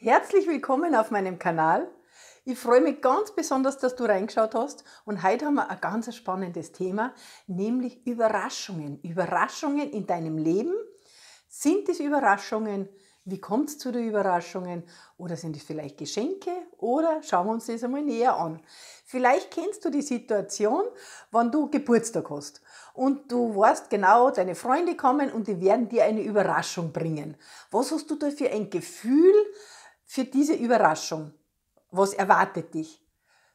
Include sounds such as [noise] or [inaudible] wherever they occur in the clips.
Herzlich willkommen auf meinem Kanal. Ich freue mich ganz besonders, dass du reingeschaut hast und heute haben wir ein ganz spannendes Thema, nämlich Überraschungen. Überraschungen in deinem Leben. Sind es Überraschungen? Wie kommt es zu den Überraschungen? Oder sind es vielleicht Geschenke? Oder schauen wir uns das einmal näher an. Vielleicht kennst du die Situation, wann du Geburtstag hast und du weißt genau, deine Freunde kommen und die werden dir eine Überraschung bringen. Was hast du da für ein Gefühl? für diese Überraschung. Was erwartet dich?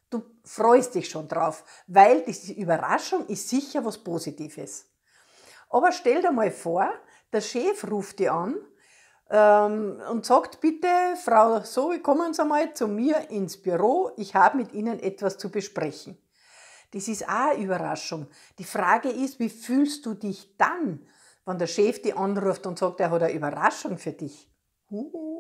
Du freust dich schon drauf, weil diese Überraschung ist sicher was Positives. Aber stell dir mal vor, der Chef ruft dich an ähm, und sagt, bitte, Frau so, kommen Sie mal zu mir ins Büro, ich habe mit Ihnen etwas zu besprechen. Das ist auch eine Überraschung. Die Frage ist, wie fühlst du dich dann, wenn der Chef dich anruft und sagt, er hat eine Überraschung für dich? Uh.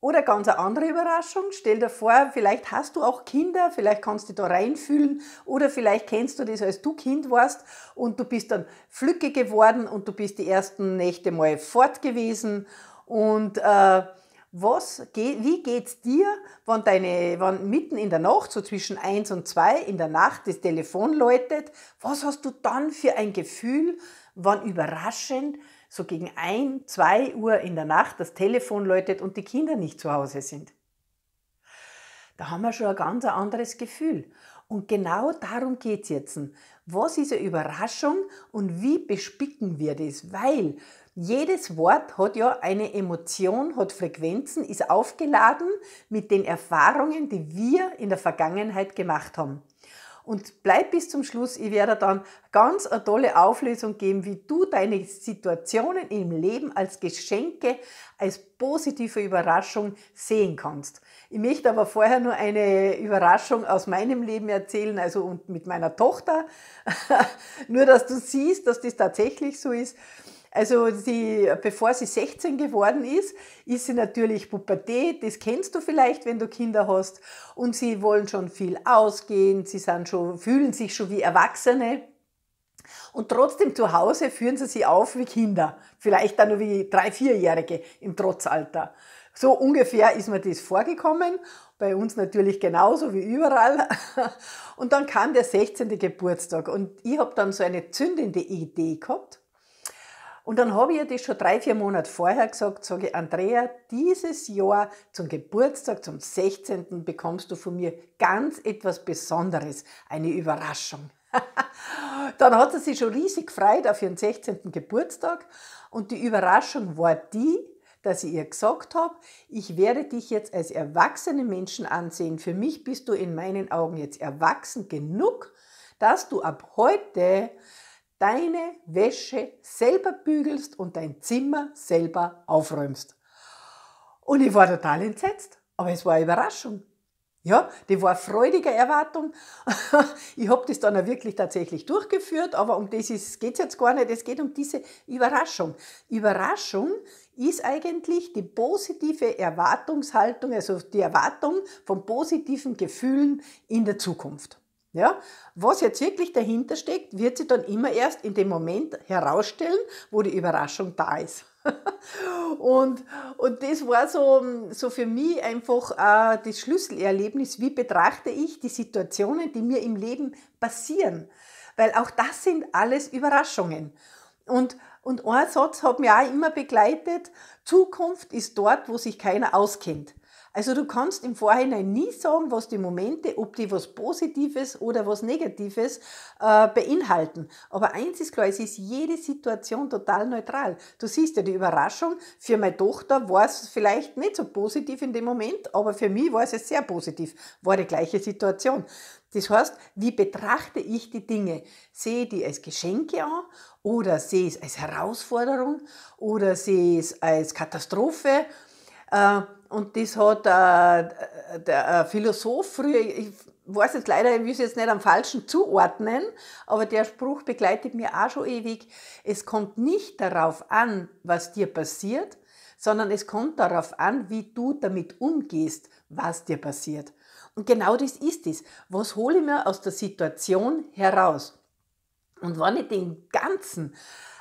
Oder ganz eine andere Überraschung, stell dir vor, vielleicht hast du auch Kinder, vielleicht kannst du dich da reinfühlen oder vielleicht kennst du das, als du Kind warst und du bist dann Flücke geworden und du bist die ersten Nächte mal fort gewesen und äh, was, wie geht's dir, wenn, deine, wenn mitten in der Nacht, so zwischen eins und zwei in der Nacht, das Telefon läutet? Was hast du dann für ein Gefühl, wann überraschend so gegen ein, zwei Uhr in der Nacht das Telefon läutet und die Kinder nicht zu Hause sind. Da haben wir schon ein ganz anderes Gefühl. Und genau darum geht es jetzt. Was ist eine Überraschung und wie bespicken wir das? Weil jedes Wort hat ja eine Emotion, hat Frequenzen, ist aufgeladen mit den Erfahrungen, die wir in der Vergangenheit gemacht haben und bleib bis zum Schluss. Ich werde dann ganz eine tolle Auflösung geben, wie du deine Situationen im Leben als Geschenke, als positive Überraschung sehen kannst. Ich möchte aber vorher nur eine Überraschung aus meinem Leben erzählen, also und mit meiner Tochter. [laughs] nur, dass du siehst, dass das tatsächlich so ist. Also sie, bevor sie 16 geworden ist, ist sie natürlich Pubertät, das kennst du vielleicht, wenn du Kinder hast. Und sie wollen schon viel ausgehen, sie sind schon, fühlen sich schon wie Erwachsene. Und trotzdem zu Hause führen sie sie auf wie Kinder. Vielleicht dann nur wie drei, vierjährige im Trotzalter. So ungefähr ist mir das vorgekommen. Bei uns natürlich genauso wie überall. [laughs] Und dann kam der 16. Geburtstag und ich habe dann so eine zündende Idee gehabt und dann habe ich ihr das schon drei, vier Monate vorher gesagt, sage ich, Andrea, dieses Jahr zum Geburtstag, zum 16. bekommst du von mir ganz etwas Besonderes, eine Überraschung. [laughs] dann hat sie sich schon riesig gefreut auf ihren 16. Geburtstag und die Überraschung war die, dass ich ihr gesagt habe, ich werde dich jetzt als erwachsene Menschen ansehen. Für mich bist du in meinen Augen jetzt erwachsen genug, dass du ab heute deine Wäsche selber bügelst und dein Zimmer selber aufräumst. Und ich war total entsetzt, aber es war eine Überraschung. Ja, die war freudige Erwartung. [laughs] ich habe das dann auch wirklich tatsächlich durchgeführt, aber um das geht es jetzt gar nicht. Es geht um diese Überraschung. Überraschung ist eigentlich die positive Erwartungshaltung, also die Erwartung von positiven Gefühlen in der Zukunft. Ja? Was jetzt wirklich dahinter steckt, wird sich dann immer erst in dem Moment herausstellen, wo die Überraschung da ist. [laughs] und, und das war so, so für mich einfach äh, das Schlüsselerlebnis, wie betrachte ich die Situationen, die mir im Leben passieren. Weil auch das sind alles Überraschungen. Und, und ein Satz hat mich auch immer begleitet, Zukunft ist dort, wo sich keiner auskennt. Also du kannst im Vorhinein nie sagen, was die Momente, ob die was Positives oder was Negatives äh, beinhalten. Aber eins ist klar, es ist jede Situation total neutral. Du siehst ja die Überraschung, für meine Tochter war es vielleicht nicht so positiv in dem Moment, aber für mich war es sehr positiv, war die gleiche Situation. Das heißt, wie betrachte ich die Dinge? Sehe ich die als Geschenke an oder sehe ich es als Herausforderung oder sehe ich es als Katastrophe? Äh, und das hat äh, der äh, Philosoph früher, ich weiß jetzt leider, ich will es jetzt nicht am Falschen zuordnen, aber der Spruch begleitet mir auch schon ewig. Es kommt nicht darauf an, was dir passiert, sondern es kommt darauf an, wie du damit umgehst, was dir passiert. Und genau das ist es. Was hole ich mir aus der Situation heraus? Und wenn ich den ganzen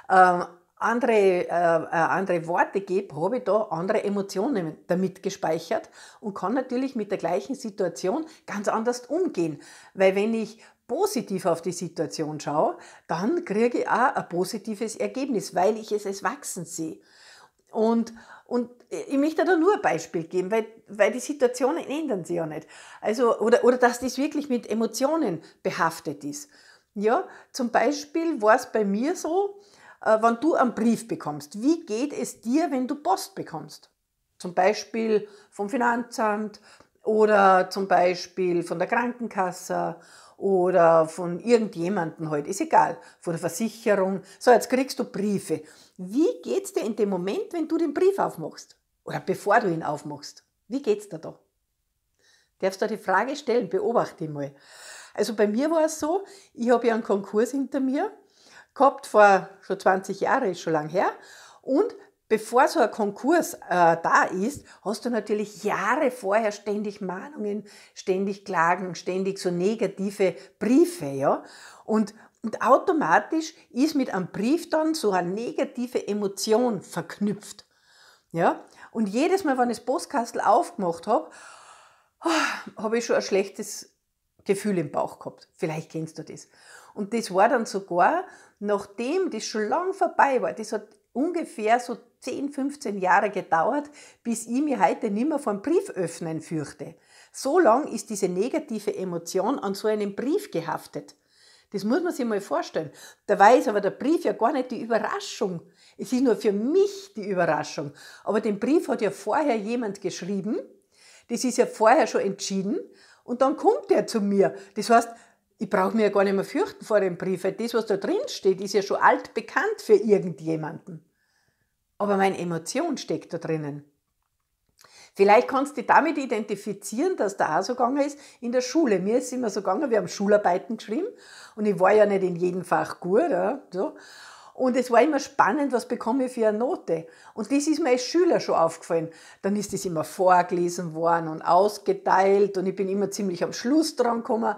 äh, andere, äh, äh, andere Worte gebe, habe ich da andere Emotionen damit gespeichert und kann natürlich mit der gleichen Situation ganz anders umgehen. Weil wenn ich positiv auf die Situation schaue, dann kriege ich auch ein positives Ergebnis, weil ich es als wachsen sehe. Und, und ich möchte da nur ein Beispiel geben, weil, weil die Situationen ändern sich ja nicht. Also, oder, oder dass das wirklich mit Emotionen behaftet ist. Ja, zum Beispiel war es bei mir so, äh, wenn du einen Brief bekommst, wie geht es dir, wenn du Post bekommst? Zum Beispiel vom Finanzamt oder zum Beispiel von der Krankenkasse oder von irgendjemandem heute, halt, ist egal, von der Versicherung. So, jetzt kriegst du Briefe. Wie geht's dir in dem Moment, wenn du den Brief aufmachst? Oder bevor du ihn aufmachst? Wie geht's dir da? Darfst du dir die Frage stellen, beobachte ihn mal. Also bei mir war es so, ich habe ja einen Konkurs hinter mir gehabt, vor schon 20 Jahren, ist schon lang her. Und bevor so ein Konkurs äh, da ist, hast du natürlich Jahre vorher ständig Mahnungen, ständig Klagen, ständig so negative Briefe, ja. Und, und automatisch ist mit einem Brief dann so eine negative Emotion verknüpft, ja. Und jedes Mal, wenn ich das Postkastel aufgemacht habe, oh, habe ich schon ein schlechtes Gefühl im Bauch gehabt. Vielleicht kennst du das. Und das war dann sogar nachdem das schon lang vorbei war, das hat ungefähr so 10, 15 Jahre gedauert, bis ich mich heute nicht nimmer vom Brief öffnen fürchte. So lang ist diese negative Emotion an so einem Brief gehaftet. Das muss man sich mal vorstellen. Da weiß aber der Brief ja gar nicht die Überraschung. Es ist nur für mich die Überraschung. Aber den Brief hat ja vorher jemand geschrieben. Das ist ja vorher schon entschieden. Und dann kommt er zu mir. Das heißt, ich brauche mir ja gar nicht mehr fürchten vor dem Brief, weil das, was da drin steht, ist ja schon altbekannt für irgendjemanden. Aber meine Emotion steckt da drinnen. Vielleicht kannst du dich damit identifizieren, dass da auch so gegangen ist in der Schule. Mir ist immer so gegangen, wir haben Schularbeiten geschrieben und ich war ja nicht in jedem Fach gut. Ja, so. Und es war immer spannend, was bekomme ich für eine Note. Und das ist mir als Schüler schon aufgefallen. Dann ist das immer vorgelesen worden und ausgeteilt und ich bin immer ziemlich am Schluss dran gekommen.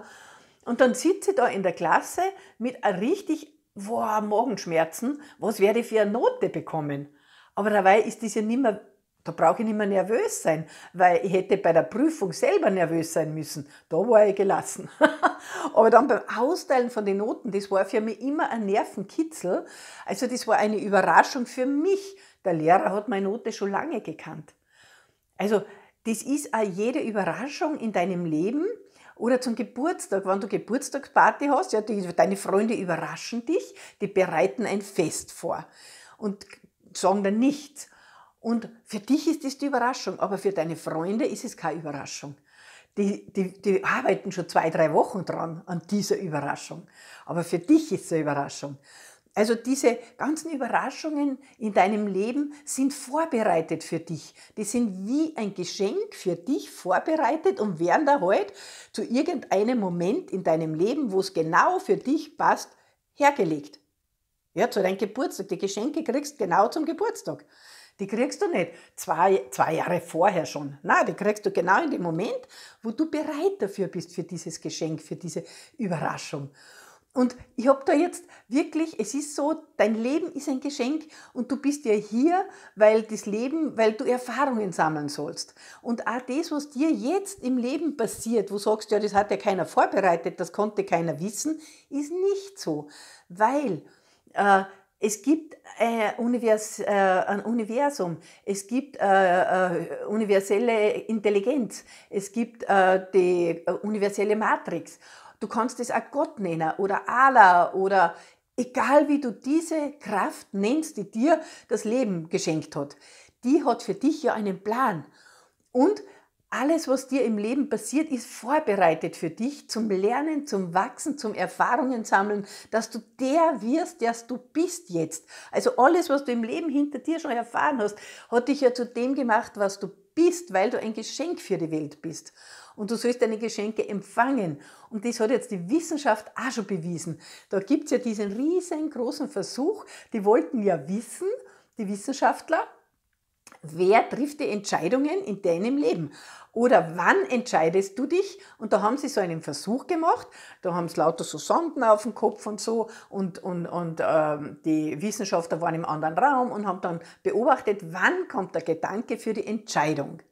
Und dann sitze ich da in der Klasse mit richtig boah, Magenschmerzen, was werde ich für eine Note bekommen? Aber dabei ist das ja nicht mehr, da brauche ich nicht mehr nervös sein, weil ich hätte bei der Prüfung selber nervös sein müssen. Da war ich gelassen. [laughs] Aber dann beim Austeilen von den Noten, das war für mich immer ein Nervenkitzel. Also das war eine Überraschung für mich. Der Lehrer hat meine Note schon lange gekannt. Also das ist auch jede Überraschung in deinem Leben, oder zum Geburtstag, wenn du Geburtstagsparty hast, ja, die, deine Freunde überraschen dich, die bereiten ein Fest vor und sagen dann nichts. Und für dich ist das die Überraschung, aber für deine Freunde ist es keine Überraschung. Die, die, die arbeiten schon zwei, drei Wochen dran an dieser Überraschung. Aber für dich ist es eine Überraschung. Also diese ganzen Überraschungen in deinem Leben sind vorbereitet für dich. Die sind wie ein Geschenk für dich vorbereitet und werden da heute halt zu irgendeinem Moment in deinem Leben, wo es genau für dich passt, hergelegt. Ja, zu deinem Geburtstag. Die Geschenke kriegst du genau zum Geburtstag. Die kriegst du nicht zwei, zwei Jahre vorher schon. Nein, die kriegst du genau in dem Moment, wo du bereit dafür bist, für dieses Geschenk, für diese Überraschung. Und ich habe da jetzt wirklich, es ist so, dein Leben ist ein Geschenk und du bist ja hier, weil das Leben, weil du Erfahrungen sammeln sollst. Und auch das, was dir jetzt im Leben passiert, wo du sagst, ja, das hat ja keiner vorbereitet, das konnte keiner wissen, ist nicht so. Weil äh, es gibt äh, Univers, äh, ein Universum, es gibt äh, äh universelle Intelligenz, es gibt äh, die äh, universelle Matrix. Du kannst es auch Gott nennen oder Allah oder egal wie du diese Kraft nennst, die dir das Leben geschenkt hat. Die hat für dich ja einen Plan. Und alles, was dir im Leben passiert, ist vorbereitet für dich zum Lernen, zum Wachsen, zum Erfahrungen sammeln, dass du der wirst, der du bist jetzt. Also alles, was du im Leben hinter dir schon erfahren hast, hat dich ja zu dem gemacht, was du bist, weil du ein Geschenk für die Welt bist und du sollst deine Geschenke empfangen. Und das hat jetzt die Wissenschaft auch schon bewiesen. Da gibt's ja diesen riesengroßen Versuch, die wollten ja wissen, die Wissenschaftler, Wer trifft die Entscheidungen in deinem Leben? Oder wann entscheidest du dich? Und da haben sie so einen Versuch gemacht. Da haben sie lauter so Sonden auf dem Kopf und so. Und, und, und äh, die Wissenschaftler waren im anderen Raum und haben dann beobachtet, wann kommt der Gedanke für die Entscheidung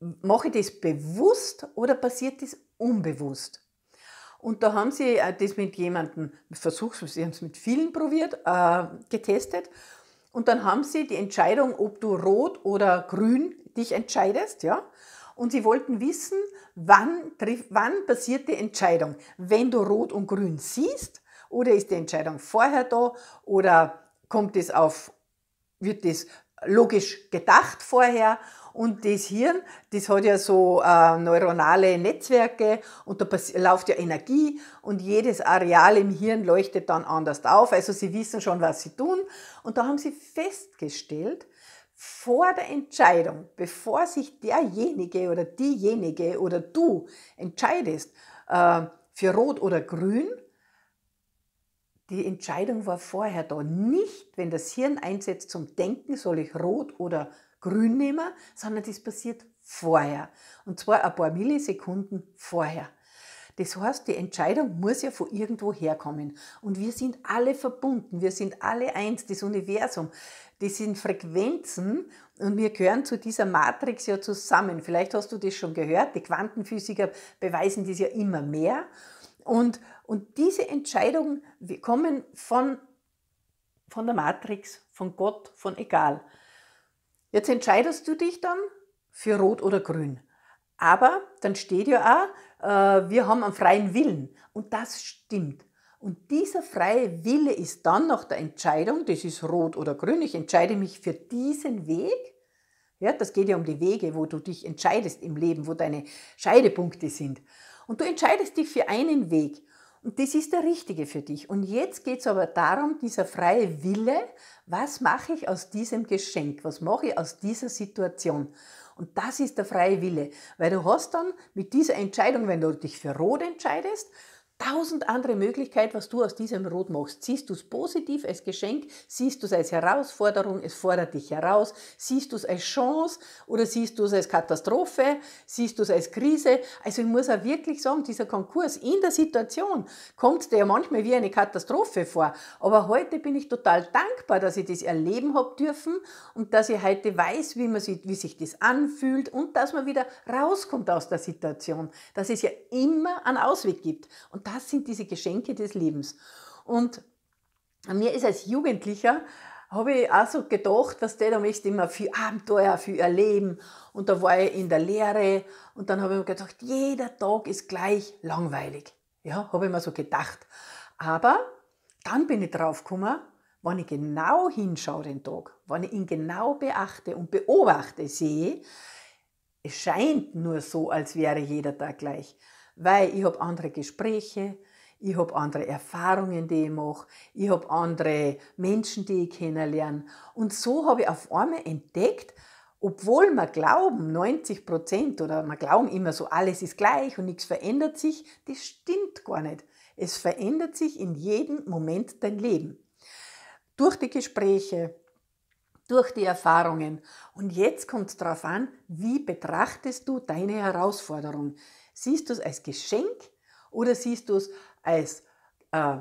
mache ich das bewusst oder passiert das unbewusst? Und da haben sie äh, das mit jemandem versucht, sie haben es mit vielen probiert, äh, getestet. Und dann haben sie die Entscheidung, ob du rot oder grün dich entscheidest, ja. Und sie wollten wissen, wann, wann passiert die Entscheidung. Wenn du rot und grün siehst, oder ist die Entscheidung vorher da, oder kommt es auf, wird das logisch gedacht vorher, und das Hirn, das hat ja so äh, neuronale Netzwerke und da läuft ja Energie und jedes Areal im Hirn leuchtet dann anders auf. Also sie wissen schon, was sie tun. Und da haben sie festgestellt, vor der Entscheidung, bevor sich derjenige oder diejenige oder du entscheidest äh, für Rot oder Grün, die Entscheidung war vorher da. Nicht, wenn das Hirn einsetzt zum Denken, soll ich rot oder grün grün nehmen, sondern das passiert vorher. Und zwar ein paar Millisekunden vorher. Das heißt, die Entscheidung muss ja von irgendwo herkommen. Und wir sind alle verbunden, wir sind alle eins, das Universum. Das sind Frequenzen und wir gehören zu dieser Matrix ja zusammen. Vielleicht hast du das schon gehört, die Quantenphysiker beweisen das ja immer mehr. Und, und diese Entscheidungen kommen von, von der Matrix, von Gott, von egal. Jetzt entscheidest du dich dann für Rot oder Grün. Aber dann steht ja auch, äh, wir haben einen freien Willen. Und das stimmt. Und dieser freie Wille ist dann nach der Entscheidung, das ist rot oder grün, ich entscheide mich für diesen Weg. Ja, das geht ja um die Wege, wo du dich entscheidest im Leben, wo deine Scheidepunkte sind. Und du entscheidest dich für einen Weg das ist der Richtige für dich. Und jetzt geht es aber darum, dieser freie Wille, was mache ich aus diesem Geschenk? Was mache ich aus dieser Situation? Und das ist der freie Wille, weil du hast dann mit dieser Entscheidung, wenn du dich für Rot entscheidest, tausend andere Möglichkeiten, was du aus diesem Rot machst. Siehst du es positiv als Geschenk, siehst du es als Herausforderung, es fordert dich heraus, siehst du es als Chance oder siehst du es als Katastrophe, siehst du es als Krise. Also ich muss auch wirklich sagen, dieser Konkurs in der Situation kommt dir ja manchmal wie eine Katastrophe vor. Aber heute bin ich total dankbar, dass ich das erleben habe dürfen und dass ich heute weiß, wie, man sieht, wie sich das anfühlt und dass man wieder rauskommt aus der Situation, dass es ja immer einen Ausweg gibt. Und das sind diese Geschenke des Lebens. Und mir ist als Jugendlicher, habe ich auch so gedacht, dass der, da möchte ich immer viel Abenteuer, viel erleben. Und da war ich in der Lehre und dann habe ich mir gedacht, jeder Tag ist gleich langweilig. Ja, habe ich mir so gedacht. Aber dann bin ich drauf gekommen, wenn ich genau hinschaue den Tag, wenn ich ihn genau beachte und beobachte, sehe, es scheint nur so, als wäre jeder Tag gleich weil ich habe andere Gespräche, ich habe andere Erfahrungen, die ich mache, ich habe andere Menschen, die ich kennenlerne. Und so habe ich auf einmal entdeckt, obwohl wir glauben, 90 Prozent oder wir glauben immer so, alles ist gleich und nichts verändert sich, das stimmt gar nicht. Es verändert sich in jedem Moment dein Leben. Durch die Gespräche, durch die Erfahrungen. Und jetzt kommt es darauf an, wie betrachtest du deine Herausforderung? Siehst du es als Geschenk oder siehst du es als, äh,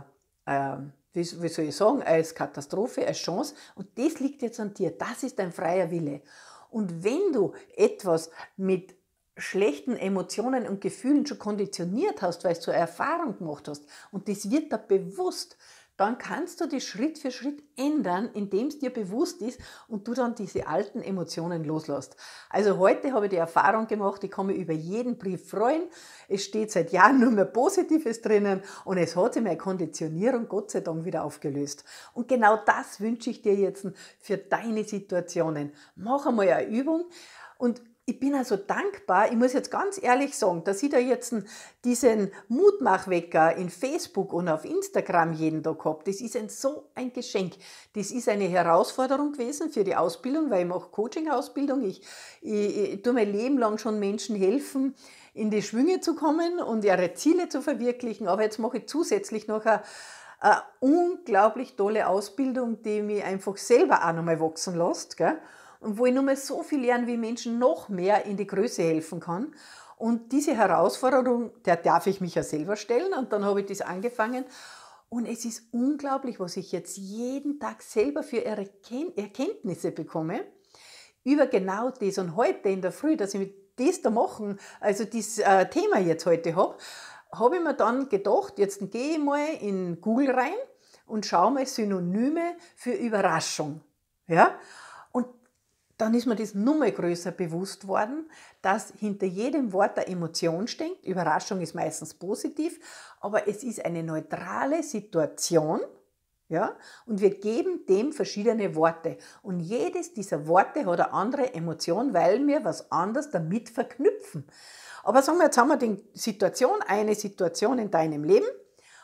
äh, wie, soll ich sagen, als Katastrophe, als Chance? Und das liegt jetzt an dir. Das ist dein freier Wille. Und wenn du etwas mit schlechten Emotionen und Gefühlen schon konditioniert hast, weil du eine Erfahrung gemacht hast und das wird da bewusst, dann kannst du die Schritt für Schritt ändern, indem es dir bewusst ist und du dann diese alten Emotionen loslässt. Also heute habe ich die Erfahrung gemacht, ich kann mich über jeden Brief freuen. Es steht seit Jahren nur mehr Positives drinnen und es hat sich meine Konditionierung Gott sei Dank wieder aufgelöst. Und genau das wünsche ich dir jetzt für deine Situationen. Mach einmal eine Übung und ich bin also dankbar, ich muss jetzt ganz ehrlich sagen, dass ich da jetzt diesen Mutmachwecker in Facebook und auf Instagram jeden Tag habe. Das ist ein, so ein Geschenk. Das ist eine Herausforderung gewesen für die Ausbildung, weil ich mache Coaching-Ausbildung. Ich, ich, ich tue mein Leben lang schon Menschen helfen, in die Schwünge zu kommen und ihre Ziele zu verwirklichen. Aber jetzt mache ich zusätzlich noch eine, eine unglaublich tolle Ausbildung, die mich einfach selber auch nochmal wachsen lässt. Gell? und wo ich nur mal so viel lernen wie Menschen noch mehr in die Größe helfen kann. Und diese Herausforderung, der darf ich mich ja selber stellen und dann habe ich das angefangen. Und es ist unglaublich, was ich jetzt jeden Tag selber für Erkenntnisse bekomme über genau das. Und heute in der Früh, dass ich mit das da machen, also das äh, Thema jetzt heute habe, habe ich mir dann gedacht, jetzt gehe ich mal in Google rein und schaue mal Synonyme für Überraschung. Ja? dann ist mir das nummer größer bewusst worden, dass hinter jedem Wort der Emotion steckt. Überraschung ist meistens positiv, aber es ist eine neutrale Situation, ja, und wir geben dem verschiedene Worte. Und jedes dieser Worte hat eine andere Emotion, weil wir was anderes damit verknüpfen. Aber sagen wir, jetzt haben wir die Situation, eine Situation in deinem Leben,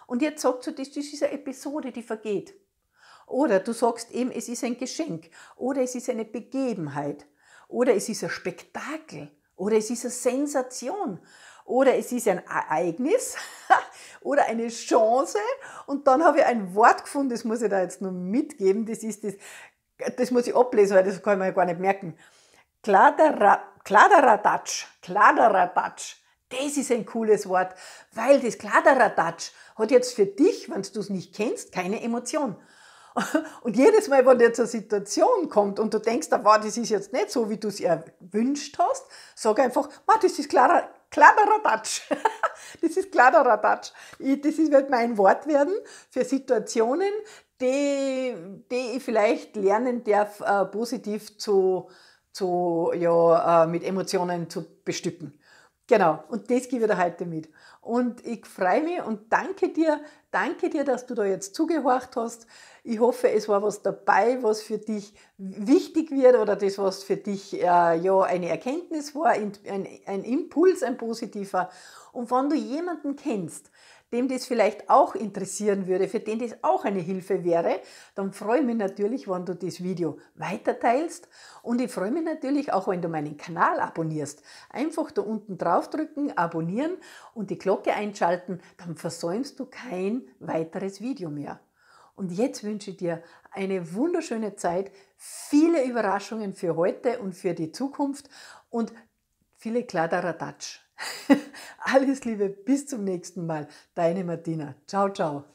und jetzt sagst du, das ist eine Episode, die vergeht. Oder du sagst eben, es ist ein Geschenk. Oder es ist eine Begebenheit. Oder es ist ein Spektakel. Oder es ist eine Sensation. Oder es ist ein Ereignis. [laughs] oder eine Chance. Und dann habe ich ein Wort gefunden, das muss ich da jetzt nur mitgeben. Das ist das, das muss ich ablesen, weil das kann man ja gar nicht merken. Kladderadatsch. Kladderadatsch. Das ist ein cooles Wort, weil das Kladderadatsch hat jetzt für dich, wenn du es nicht kennst, keine Emotion. [laughs] Und jedes Mal, wenn jetzt zur Situation kommt und du denkst, ah, wow, das ist jetzt nicht so, wie du es erwünscht hast, sag einfach, wow, das ist klarer, klarer Datsch. [laughs] das ist klarer Datsch. Das wird mein Wort werden für Situationen, die, die ich vielleicht lernen darf, äh, positiv zu, zu ja, äh, mit Emotionen zu bestücken. Genau, und das gebe ich dir heute mit. Und ich freue mich und danke dir, danke dir, dass du da jetzt zugehorcht hast. Ich hoffe, es war was dabei, was für dich wichtig wird oder das, was für dich äh, ja eine Erkenntnis war, ein, ein Impuls, ein positiver. Und wenn du jemanden kennst, dem das vielleicht auch interessieren würde, für den das auch eine Hilfe wäre, dann freue ich mich natürlich, wenn du das Video weiterteilst und ich freue mich natürlich auch, wenn du meinen Kanal abonnierst. Einfach da unten drauf drücken, abonnieren und die Glocke einschalten, dann versäumst du kein weiteres Video mehr. Und jetzt wünsche ich dir eine wunderschöne Zeit, viele Überraschungen für heute und für die Zukunft und viele Kladderadatsch. [laughs] Alles Liebe, bis zum nächsten Mal. Deine Martina. Ciao, ciao.